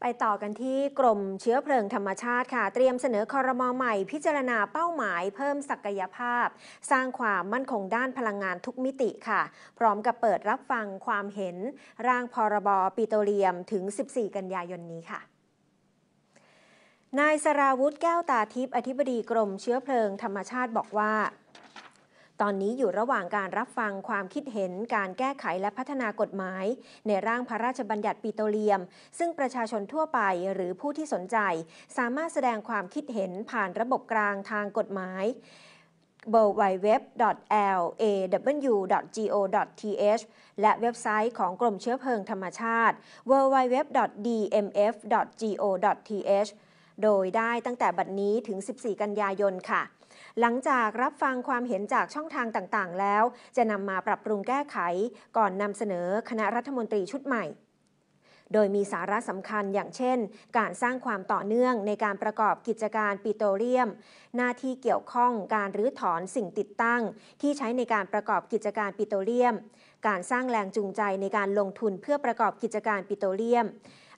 ไปต่อกันที่กรมเชื้อเพลิงธรรมชาติค่ะ เตรียมเสนอคอรมอใหม่พิจารณาเป้าหมายเพิ่มศักยภาพ สร้างความมั่นคงด้านพลังงานทุกมิติค่ะ พร้อมกับเปิดรับฟังความเห็นร่างพรบปิโตรเลียมถึง 14 กันยายนนี้ค่ะนายสราวุธแก้วตาทิพย์อธิบดีกรมเชื้อเพลิงธรรมชาติบอกว่าตอนนี้อยู่ระหว่างการรับฟังความคิดเห็นการแก้ไขและพัฒนากฎหมายในร่างพระราชบัญญัติปิโตรเลียม ซึ่งประชาชนทั่วไปหรือผู้ที่สนใจสามารถแสดงความคิดเห็นผ่านระบบกลางทางกฎหมาย www.law.go.th และเว็บไซต์ของกรมเชื้อเพลิงธรรมชาติ www.dmf.go.th โดยได้ตั้งแต่บัดนี้ถึง 14 กันยายนค่ะหลังจากรับฟังความเห็นจากช่องทางต่างๆ แล้ว จะนำมาปรับปรุงแก้ไขก่อนนำเสนอคณะรัฐมนตรีชุดใหม่ โดยมีสาระสำคัญอย่างเช่น การสร้างความต่อเนื่องในการประกอบกิจการปิโตรเลียม หน้าที่เกี่ยวข้องการรื้อถอนสิ่งติดตั้ง ที่ใช้ในการประกอบกิจการปิโตรเลียมการสร้างแรงจูงใจในการลงทุนเพื่อประกอบกิจการปิโตรเลียม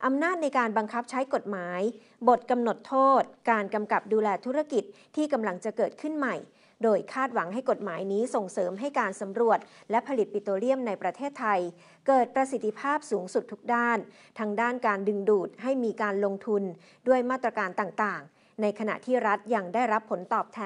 อำนาจในการบังคับใช้กฎหมาย บทกำหนดโทษ การกำกับดูแลธุรกิจที่กำลังจะเกิดขึ้นใหม่ โดยคาดหวังให้กฎหมายนี้ส่งเสริมให้การสำรวจ และผลิตปิโตรเลียมในประเทศไทย เกิดประสิทธิภาพสูงสุดทุกด้าน ทางด้านการดึงดูดให้มีการลงทุนด้วยมาตรการต่างๆ ในขณะที่รัฐยังได้รับผลตอบแทน